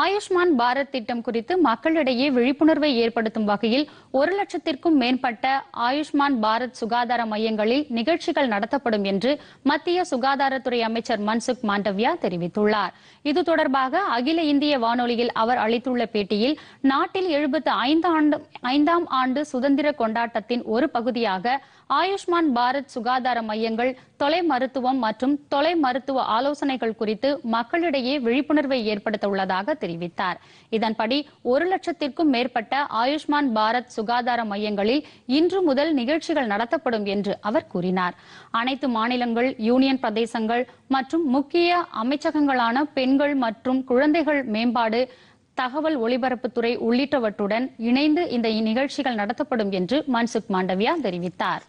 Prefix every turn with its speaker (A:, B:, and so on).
A: ஆயுஷ்மான் பாரத் திட்டம் குறித்து மக்களிடையே விழிப்புணர்வை ஏற்படுத்தும் வகையில் ஒரு லட்சத்திற்கும் மேற்பட்ட ஆயுஷ்மான் பாரத் சுகாதார மையங்களில் நிகழ்ச்சிகள் நடத்தப்படும் என்று மத்திய சுகாதாரத்துறை அமைச்சர் மன்சுக் மாண்டவ்யா தெரிவித்துள்ளார் இது தொடர்பாக அகில இந்திய வானொலியில் அவர் அளித்துள்ள பேட்டியில் நாட்டில் எழுபத்து ஐந்தாம் ஆண்டு சுதந்திர கொண்டாட்டத்தின் ஒரு பகுதியாக ஆயுஷ்மான் பாரத் சுகாதார மையங்கள் தொலை மருத்துவம் மற்றும் தொலை மருத்துவ ஆலோசனைகள் குறித்து மக்களிடையே விழிப்புணர்வை ஏற்படுத்த உள்ளதாக தெரிவித்தார் இதன்படி ஒரு லட்சத்திற்கும் மேற்பட்ட ஆயுஷ்மான் பாரத் சுகாதார மையங்களில் இன்று முதல் நிகழ்ச்சிகள் நடத்தப்படும் என்று அவர் கூறினார் அனைத்து மாநிலங்கள் யூனியன் பிரதேசங்கள் மற்றும் முக்கிய அமைச்சகங்களான பெண்கள் மற்றும் குழந்தைகள் மேம்பாடு தகவல் ஒலிபரப்புத்துறை உள்ளிட்டவற்றுடன் இணைந்து இந்த நிகழ்ச்சிகள் நடத்தப்படும் என்று மன்சுக் மாண்டவியா தெரிவித்தார்